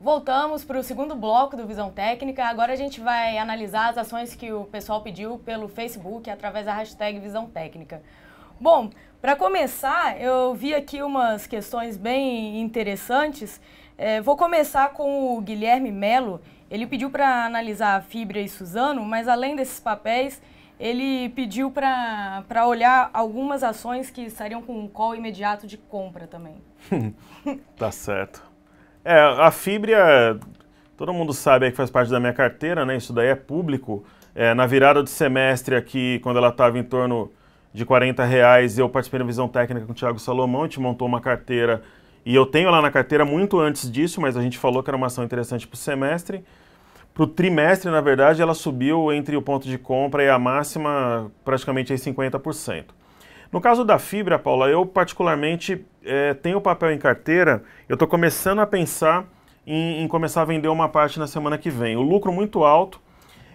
Voltamos para o segundo bloco do Visão Técnica. Agora a gente vai analisar as ações que o pessoal pediu pelo Facebook através da hashtag Visão Técnica. Bom, para começar, eu vi aqui umas questões bem interessantes. É, vou começar com o Guilherme Melo. Ele pediu para analisar a Fibra e Suzano, mas além desses papéis, ele pediu para olhar algumas ações que estariam com um call imediato de compra também. tá certo. É, a Fibria, todo mundo sabe aí que faz parte da minha carteira, né? Isso daí é público. É, na virada de semestre aqui, quando ela estava em torno de 40 reais, eu participei da visão técnica com o Thiago Salomão, a gente montou uma carteira e eu tenho lá na carteira muito antes disso, mas a gente falou que era uma ação interessante para o semestre. Para o trimestre, na verdade, ela subiu entre o ponto de compra e a máxima praticamente aí 50%. No caso da fibra, Paula, eu particularmente é, tenho papel em carteira, eu estou começando a pensar em, em, começar a vender uma parte na semana que vem. O lucro muito alto,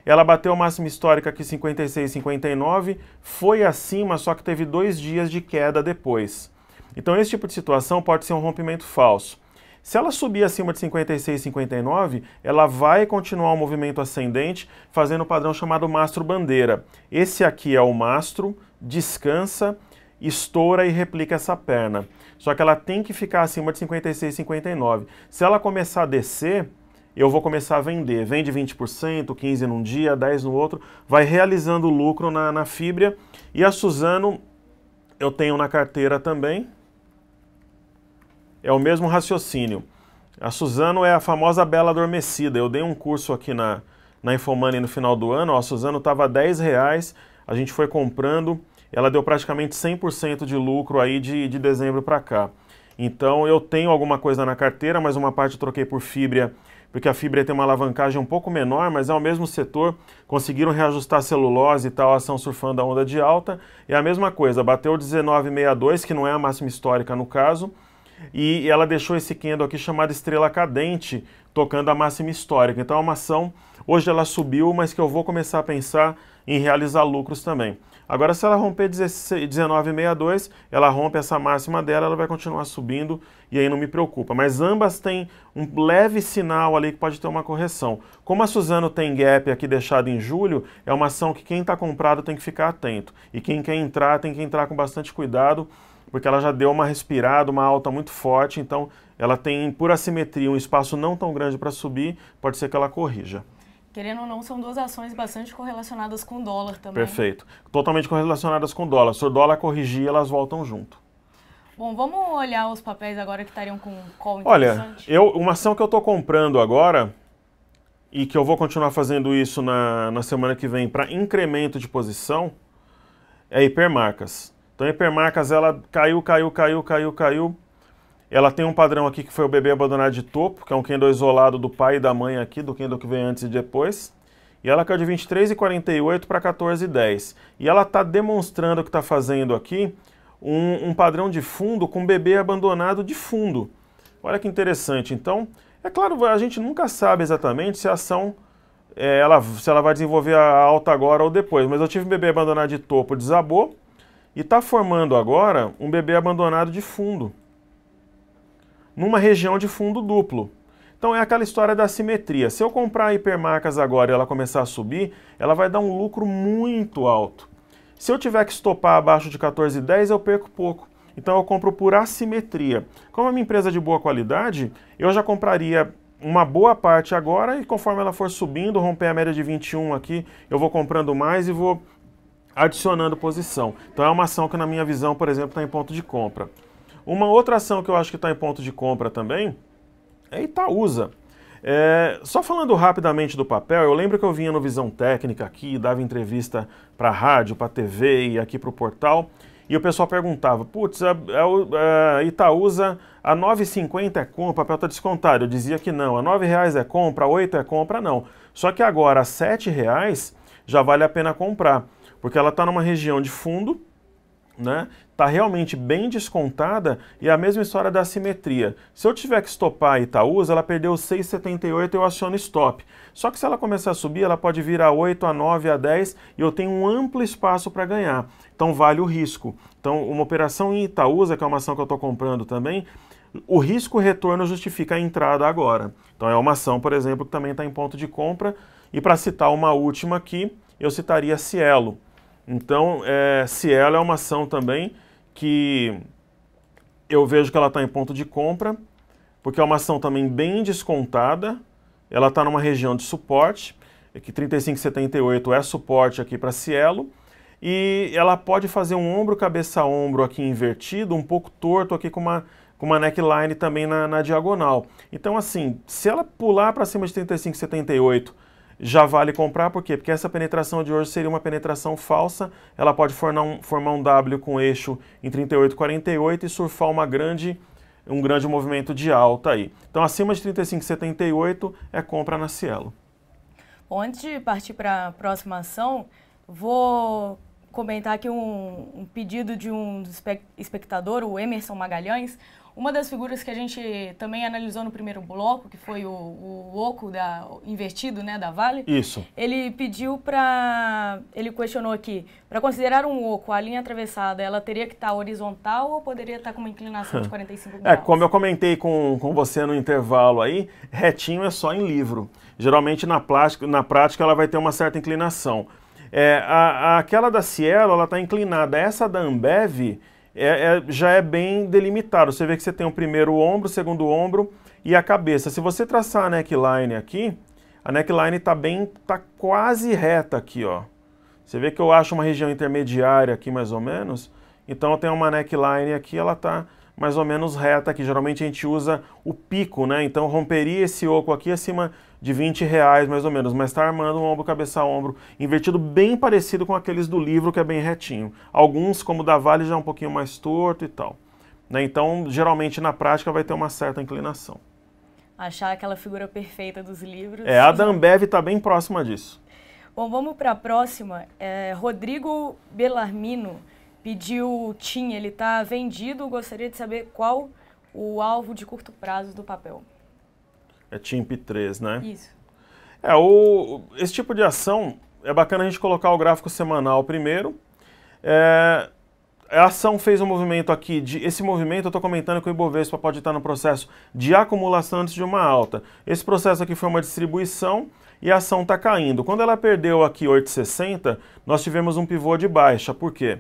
ela bateu a máxima histórica aqui 56,59, foi acima, só que teve dois dias de queda depois. Então esse tipo de situação pode ser um rompimento falso. Se ela subir acima de 56,59, ela vai continuar o um movimento ascendente, fazendo o um padrão chamado mastro bandeira. Esse aqui é o mastro, descansa estoura e replica essa perna. Só que ela tem que ficar acima de 56, 59. Se ela começar a descer, eu vou começar a vender. Vende 20%, 15% num dia, 10% no outro, vai realizando lucro na, na E a Suzano, eu tenho na carteira também. É o mesmo raciocínio. A Suzano é a famosa bela adormecida. Eu dei um curso aqui na, na Infomoney no final do ano. Ó, a Suzano estava reais, a gente foi comprando ela deu praticamente 100% de lucro aí de, de dezembro para cá. Então eu tenho alguma coisa na carteira, mas uma parte eu troquei por fibra, porque a fibra tem uma alavancagem um pouco menor, mas é o mesmo setor, conseguiram reajustar a celulose e tal, a ação surfando a onda de alta, é a mesma coisa, bateu 19,62, que não é a máxima histórica no caso, e ela deixou esse candle aqui chamado Estrela Cadente, tocando a máxima histórica. Então é uma ação, hoje ela subiu, mas que eu vou começar a pensar em realizar lucros também. Agora, se ela romper 19,62, ela rompe essa máxima dela, ela vai continuar subindo e aí não me preocupa. Mas ambas têm um leve sinal ali que pode ter uma correção. Como a Suzano tem gap aqui deixado em julho, é uma ação que quem está comprado tem que ficar atento. E quem quer entrar tem que entrar com bastante cuidado, porque ela já deu uma respirada, uma alta muito forte, então ela tem, por assimetria, um espaço não tão grande para subir, pode ser que ela corrija. Querendo ou não, são duas ações bastante correlacionadas com o dólar também. Né? Perfeito. Totalmente correlacionadas com o dólar. Se o dólar corrigir, elas voltam junto. Bom, vamos olhar os papéis agora que estariam com call Olha, eu, uma ação que eu estou comprando agora e que eu vou continuar fazendo isso na, na semana que vem para incremento de posição é a Hipermarcas. Então a Hipermarcas, ela caiu, caiu, caiu, caiu, caiu. Ela tem um padrão aqui que foi o bebê abandonado de topo, que é um Kendo isolado do pai e da mãe aqui, do Kendo que vem antes e depois. E ela caiu de 23,48 para 14,10. E ela está demonstrando que está fazendo aqui um, um, padrão de fundo com bebê abandonado de fundo. Olha que interessante. Então, é claro, a gente nunca sabe exatamente se a ação é, ela, se ela vai desenvolver a alta agora ou depois. Mas eu tive um bebê abandonado de topo, desabou, e está formando agora um bebê abandonado de fundo numa região de fundo duplo. Então é aquela história da simetria. Se eu comprar a hipermarcas agora e ela começar a subir, ela vai dar um lucro muito alto. Se eu tiver que estopar abaixo de 14,10, eu perco pouco. Então eu compro por assimetria. Como é uma empresa de boa qualidade, eu já compraria uma boa parte agora e conforme ela for subindo, romper a média de 21 aqui, eu vou comprando mais e vou adicionando posição. Então é uma ação que na minha visão, por exemplo, está em ponto de compra. Uma outra ação que eu acho que está em ponto de compra também é Itaúsa. É, só falando rapidamente do papel, eu lembro que eu vinha no Visão Técnica aqui, dava entrevista para rádio, para TV e aqui para o portal, e o pessoal perguntava, putz, a, a, a Itaúsa, a 9,50 é compra, o papel está descontado. Eu dizia que não, a R$ reais é compra, a R$ é compra, não. Só que agora, a R$ reais já vale a pena comprar, porque ela está numa região de fundo, né? Tá realmente bem descontada e é a mesma história da simetria. Se eu tiver que stopar a Itaúsa, ela perdeu 6,78 eu aciono stop. Só que se ela começar a subir, ela pode vir a 8, a 9, a 10 e eu tenho um amplo espaço para ganhar. Então vale o risco. Então uma operação em Itaúsa, que é uma ação que eu estou comprando também, o risco retorno justifica a entrada agora. Então é uma ação, por exemplo, que também está em ponto de compra. E para citar uma última aqui, eu citaria Cielo. Então, é, se ela é uma ação também que eu vejo que ela está em ponto de compra, porque é uma ação também bem descontada, ela está numa região de suporte, é que 35,78 é suporte aqui para Cielo, e ela pode fazer um ombro cabeça ombro aqui invertido, um pouco torto aqui com uma, com uma neckline também na, na diagonal. Então assim, se ela pular para cima de 35,78 já vale comprar, por quê? Porque essa penetração de hoje seria uma penetração falsa, ela pode formar um, formar um W com eixo em 38,48 e surfar uma grande, um grande movimento de alta aí. Então acima de 35,78 é compra na Cielo. Bom, antes de partir para a próxima ação, vou comentar aqui um, um pedido de um espectador, o Emerson Magalhães. Uma das figuras que a gente também analisou no primeiro bloco, que foi o, o Oco da, invertido né, da Vale. Isso. Ele pediu para. Ele questionou aqui: para considerar um Oco, a linha atravessada, ela teria que estar tá horizontal ou poderia estar tá com uma inclinação de 45 hum. é, graus? É, como eu comentei com, com você no intervalo aí, retinho é só em livro. Geralmente na, plástica, na prática ela vai ter uma certa inclinação. É, a, a, aquela da Cielo, ela está inclinada. Essa da Ambev é, é, já é bem delimitado. Você vê que você tem o primeiro ombro, o segundo ombro e a cabeça. Se você traçar a neckline aqui, a neckline está bem, tá quase reta aqui, ó. Você vê que eu acho uma região intermediária aqui mais ou menos. Então eu tenho uma neckline aqui, ela está mais ou menos reta aqui. Geralmente a gente usa o pico, né? Então romperia esse oco aqui acima de 20 reais mais ou menos, mas está armando um ombro, cabeça a ombro, invertido bem parecido com aqueles do livro que é bem retinho. Alguns, como o da Vale, já é um pouquinho mais torto e tal. Né? Então, geralmente na prática vai ter uma certa inclinação. Achar aquela figura perfeita dos livros. É, a Dambev está bem próxima disso. Bom, vamos para a próxima. É, Rodrigo Belarmino pediu TIM, ele está vendido, gostaria de saber qual o alvo de curto prazo do papel. É TIMP3, né? Isso. É, o, esse tipo de ação, é bacana a gente colocar o gráfico semanal primeiro. É, a ação fez um movimento aqui, de, esse movimento eu estou comentando que o Ibovespa pode estar no processo de acumulação antes de uma alta. Esse processo aqui foi uma distribuição e a ação está caindo. Quando ela perdeu aqui 8,60, nós tivemos um pivô de baixa, por quê?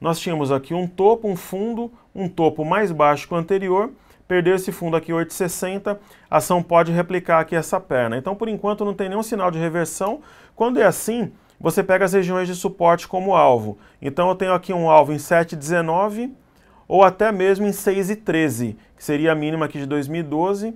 Nós tínhamos aqui um topo, um fundo, um topo mais baixo que o anterior Perder esse fundo aqui 8,60, a ação pode replicar aqui essa perna. Então, por enquanto, não tem nenhum sinal de reversão. Quando é assim, você pega as regiões de suporte como alvo. Então, eu tenho aqui um alvo em 7,19 ou até mesmo em 6,13, que seria a mínima aqui de 2012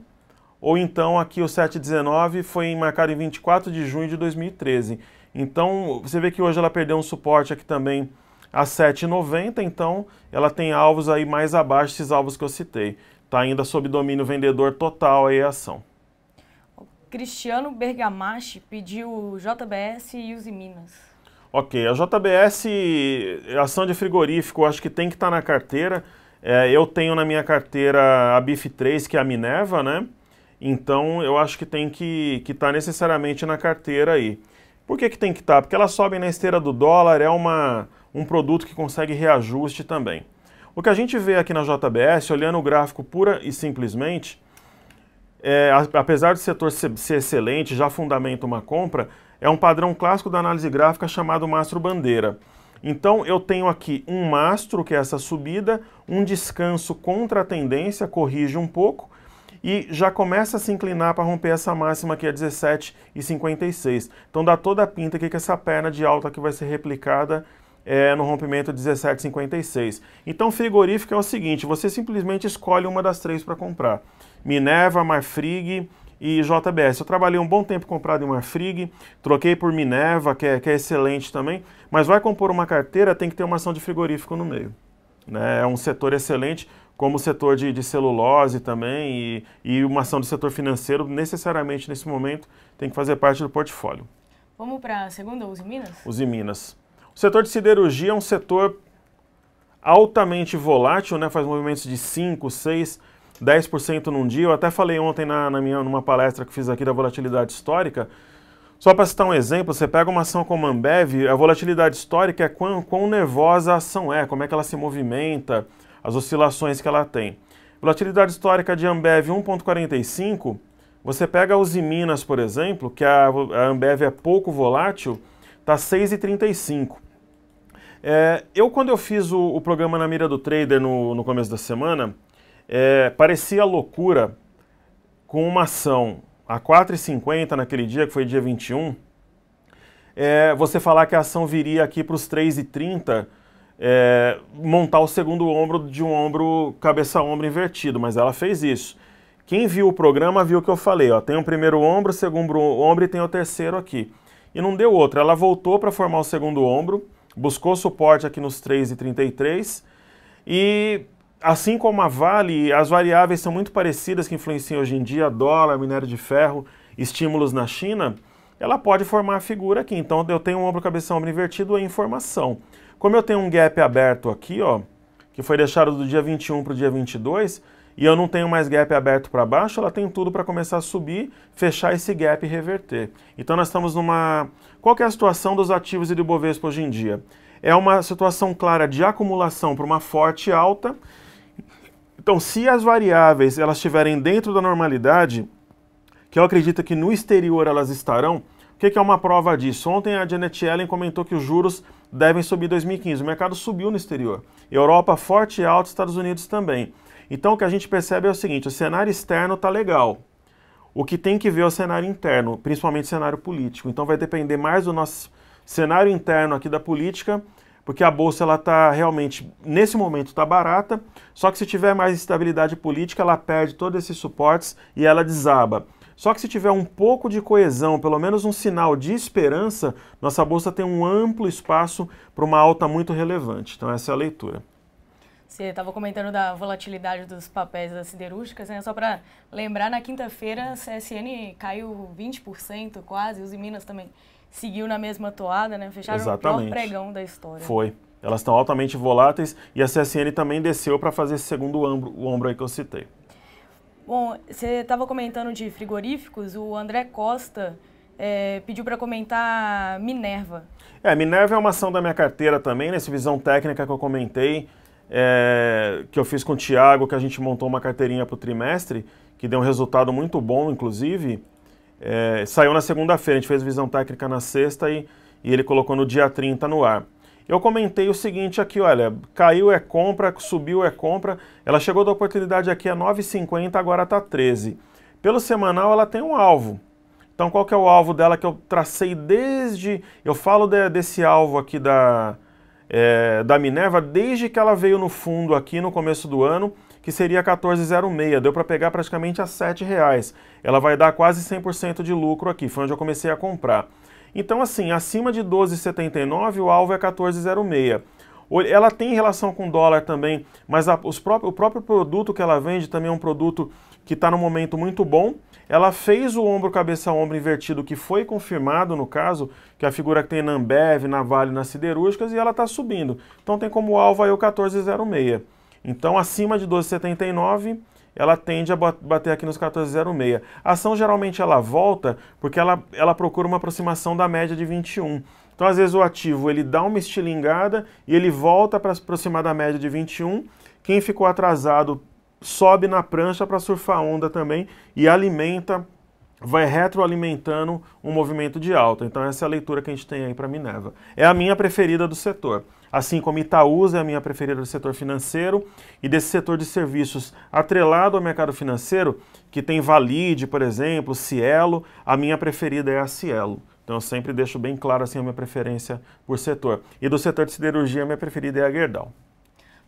ou então aqui o 719 foi marcado em 24 de junho de 2013. Então você vê que hoje ela perdeu um suporte aqui também a 7,90, então ela tem alvos aí mais abaixo desses alvos que eu citei está ainda sob domínio vendedor total aí a ação. Cristiano Bergamachi pediu JBS e Use Minas. Ok, a JBS, é ação de frigorífico, acho que tem que estar tá na carteira. É, eu tenho na minha carteira a BIF3, que é a Minerva, né? Então eu acho que tem que estar tá necessariamente na carteira aí. Por que, que tem que estar? Tá? Porque ela sobe na esteira do dólar, é uma, um produto que consegue reajuste também. O que a gente vê aqui na JBS, olhando o gráfico pura e simplesmente, é, apesar do setor ser, ser excelente, já fundamenta uma compra, é um padrão clássico da análise gráfica chamado mastro bandeira. Então eu tenho aqui um mastro, que é essa subida, um descanso contra a tendência, corrige um pouco, e já começa a se inclinar para romper essa máxima que é 17,56. Então dá toda a pinta aqui que essa perna de alta que vai ser replicada é, no rompimento 1756. Então, frigorífico é o seguinte: você simplesmente escolhe uma das três para comprar: Minerva, Marfrig e JBS. Eu trabalhei um bom tempo comprado em Marfrig, troquei por Minerva, que é, que é, excelente também, mas vai compor uma carteira, tem que ter uma ação de frigorífico no meio. Né? É um setor excelente, como o setor de, de celulose também, e, e uma ação do setor financeiro, necessariamente nesse momento, tem que fazer parte do portfólio. Vamos para a segunda, Usiminas? Usiminas. Minas. O setor de siderurgia é um setor altamente volátil, né? faz movimentos de 5, 6, 10% num dia. Eu até falei ontem na, na, minha, numa palestra que fiz aqui da volatilidade histórica. Só para citar um exemplo, você pega uma ação como a Ambev, a volatilidade histórica é quão, quão nervosa a ação é, como é que ela se movimenta, as oscilações que ela tem. Volatilidade histórica de Ambev 1,45, você pega a Usiminas, por exemplo, que é a, a Ambev é pouco volátil, está 6,35. É, eu, quando eu fiz o, o, programa na mira do trader no, no começo da semana, é, parecia loucura com uma ação a 4,50 naquele dia, que foi dia 21, é, você falar que a ação viria aqui para os 3,30 é, montar o segundo ombro de um ombro cabeça-ombro invertido, mas ela fez isso. Quem viu o programa viu o que eu falei, ó, tem o primeiro ombro, o segundo ombro e tem o terceiro aqui. E não deu outra, ela voltou para formar o segundo ombro, buscou suporte aqui nos 3,33 e assim como a Vale, as variáveis são muito parecidas que influenciam hoje em dia dólar, minério de ferro, estímulos na China. Ela pode formar a figura aqui. Então eu tenho um ombro cabeça ombro invertido em informação. Como eu tenho um gap aberto aqui, ó, que foi deixado do dia 21 para o dia 22, e eu não tenho mais gap aberto para baixo, ela tem tudo para começar a subir, fechar esse gap e reverter. Então nós estamos numa... Qual é a situação dos ativos e do Ibovespa hoje em dia? É uma situação clara de acumulação para uma forte alta. Então se as variáveis elas estiverem dentro da normalidade, que eu acredito que no exterior elas estarão, o que, que é uma prova disso? Ontem a Janet Yellen comentou que os juros devem subir em 2015. O mercado subiu no exterior. Europa forte e alta, Estados Unidos também. Então o que a gente percebe é o seguinte: o cenário externo está legal. O que tem que ver é o cenário interno, principalmente o cenário político. Então vai depender mais do nosso cenário interno aqui da política, porque a bolsa ela está realmente nesse momento está barata. Só que se tiver mais estabilidade política, ela perde todos esses suportes e ela desaba. Só que se tiver um pouco de coesão, pelo menos um sinal de esperança, nossa bolsa tem um amplo espaço para uma alta muito relevante. Então essa é a leitura. Você estava comentando da volatilidade dos papéis das siderúrgicas, né? Só para lembrar, na quinta-feira a CSN caiu 20% quase, os Minas também seguiu na mesma toada, né? Fecharam Exatamente. o pior pregão da história. Foi. Elas estão altamente voláteis e a CSN também desceu para fazer esse segundo ombro, o ombro aí que eu citei. Bom, você estava comentando de frigoríficos, o André Costa é, pediu para comentar Minerva. É, Minerva é uma ação da minha carteira também, nessa né? visão técnica que eu comentei é, que eu fiz com o Tiago, que a gente montou uma carteirinha para o trimestre, que deu um resultado muito bom, inclusive. É, saiu na segunda-feira, a gente fez visão técnica na sexta e, e ele colocou no dia 30 no ar. Eu comentei o seguinte aqui, olha, caiu é compra, subiu é compra. Ela chegou da oportunidade aqui a 9,50, agora está 13. Pelo semanal ela tem um alvo. Então qual que é o alvo dela que eu tracei desde... Eu falo de, desse alvo aqui da, é, da Minerva desde que ela veio no fundo aqui no começo do ano, que seria 14,06. Deu para pegar praticamente a R$ 7,00. Ela vai dar quase 100% de lucro aqui, foi onde eu comecei a comprar. Então, assim, acima de 12,79 o alvo é 14,06. Ela tem relação com dólar também, mas a, os pró o próprio produto que ela vende também é um produto que está num momento muito bom. Ela fez o ombro cabeça ombro invertido, que foi confirmado no caso, que é a figura que tem na Ambev, na Vale, nas siderúrgicas, e ela está subindo. Então tem como alvo aí o 1406. Então acima de 12,79 ela tende a bater aqui nos 14,06. A ação geralmente ela volta porque ela, ela procura uma aproximação da média de 21. Então às vezes o ativo ele dá uma estilingada e ele volta para aproximar da média de 21. Quem ficou atrasado sobe na prancha para surfar onda também e alimenta, vai retroalimentando um movimento de alta. Então essa é a leitura que a gente tem aí para Minerva. É a minha preferida do setor. Assim como Itaúsa é a minha preferida do setor financeiro e desse setor de serviços atrelado ao mercado financeiro, que tem Valide, por exemplo, Cielo, a minha preferida é a Cielo. Então eu sempre deixo bem claro assim a minha preferência por setor. E do setor de siderurgia, a minha preferida é a Gerdau.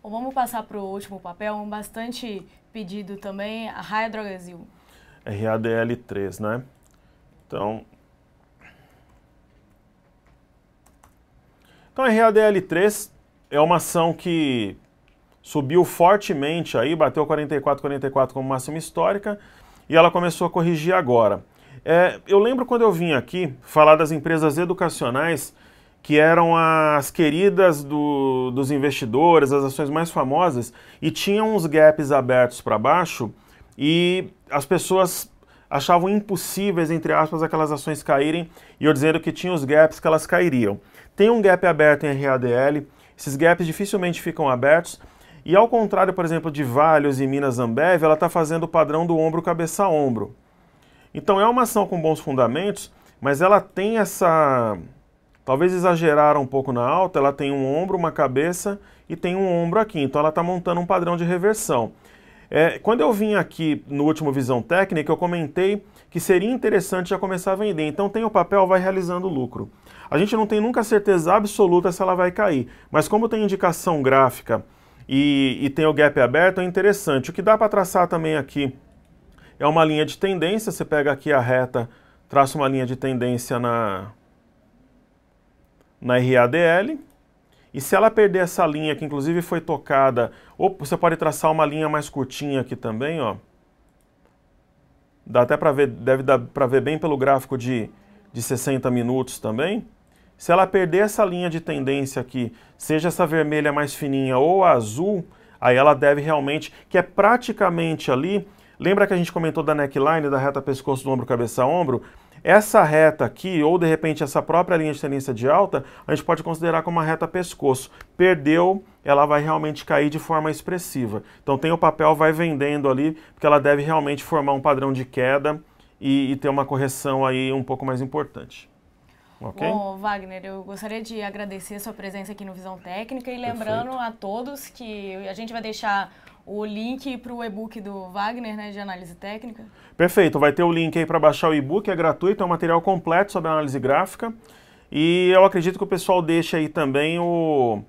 Bom, vamos passar para o último papel, um bastante pedido também, a Raia Drogasil. RADL3, né? Então, Então a RADL3 é uma ação que subiu fortemente aí, bateu 44,44 como máxima histórica e ela começou a corrigir agora. É, eu lembro quando eu vim aqui falar das empresas educacionais que eram as queridas do, dos investidores, as ações mais famosas, e tinham uns gaps abertos para baixo e as pessoas achavam impossíveis, entre aspas, aquelas ações caírem e eu dizendo que tinha os gaps que elas cairiam. Tem um gap aberto em RADL, esses gaps dificilmente ficam abertos e ao contrário, por exemplo, de Valios e Minas Ambev, ela está fazendo o padrão do ombro cabeça a ombro. Então é uma ação com bons fundamentos, mas ela tem essa Talvez exageraram um pouco na alta, ela tem um ombro, uma cabeça e tem um ombro aqui, então ela está montando um padrão de reversão. É, quando eu vim aqui no último Visão Técnica, eu comentei que seria interessante já começar a vender. Então tem o papel, vai realizando lucro. A gente não tem nunca certeza absoluta se ela vai cair, mas como tem indicação gráfica e, e tem o gap aberto, é interessante. O que dá para traçar também aqui é uma linha de tendência, você pega aqui a reta, traça uma linha de tendência na, na RADL. E se ela perder essa linha, que inclusive foi tocada, ou você pode traçar uma linha mais curtinha aqui também, ó. Dá até para ver, deve dar para ver bem pelo gráfico de, de 60 minutos também. Se ela perder essa linha de tendência aqui, seja essa vermelha mais fininha ou azul, aí ela deve realmente, que é praticamente ali, lembra que a gente comentou da neckline, da reta pescoço do ombro, cabeça ombro? Essa reta aqui, ou de repente essa própria linha de tendência de alta, a gente pode considerar como uma reta pescoço. Perdeu, ela vai realmente cair de forma expressiva. Então tem o papel, vai vendendo ali, porque ela deve realmente formar um padrão de queda e, e ter uma correção aí um pouco mais importante. Okay? Bom, Wagner, eu gostaria de agradecer a sua presença aqui no Visão Técnica e lembrando Perfeito. a todos que a gente vai deixar o link para o e-book do Wagner, né, de análise técnica. Perfeito, vai ter o link aí para baixar o e-book, é gratuito, é um material completo sobre análise gráfica. E eu acredito que o pessoal deixe aí também o,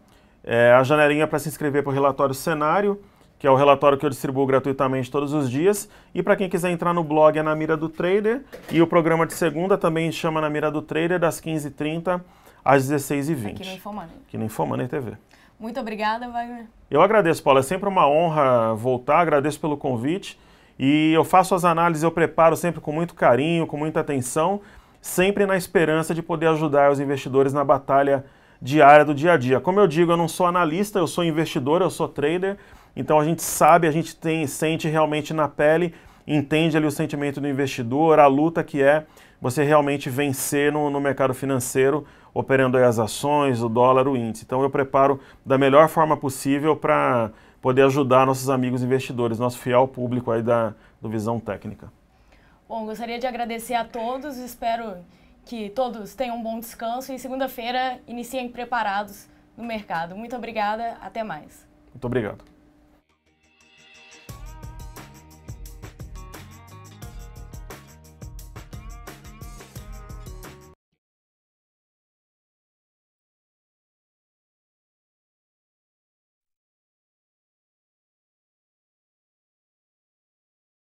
é, a janelinha para se inscrever para o relatório cenário, que é o relatório que eu distribuo gratuitamente todos os dias. E para quem quiser entrar no blog é na Mira do Trader. E o programa de segunda também chama na Mira do Trader, das 15h30 às 16h20. Aqui no Infomoney. Aqui no Infomoney TV. Muito obrigada, Wagner. Eu agradeço, Paulo. É sempre uma honra voltar. Agradeço pelo convite. E eu faço as análises, eu preparo sempre com muito carinho, com muita atenção, sempre na esperança de poder ajudar os investidores na batalha diária do dia a dia. Como eu digo, eu não sou analista, eu sou investidor, eu sou trader. Então a gente sabe, a gente tem, sente realmente na pele, entende ali o sentimento do investidor, a luta que é você realmente vencer no, no mercado financeiro operando as ações, o dólar, o índice. Então eu preparo da melhor forma possível para poder ajudar nossos amigos investidores, nosso fiel público aí da, do Visão Técnica. Bom, gostaria de agradecer a todos, espero que todos tenham um bom descanso e segunda-feira iniciem preparados no mercado. Muito obrigada, até mais. Muito obrigado.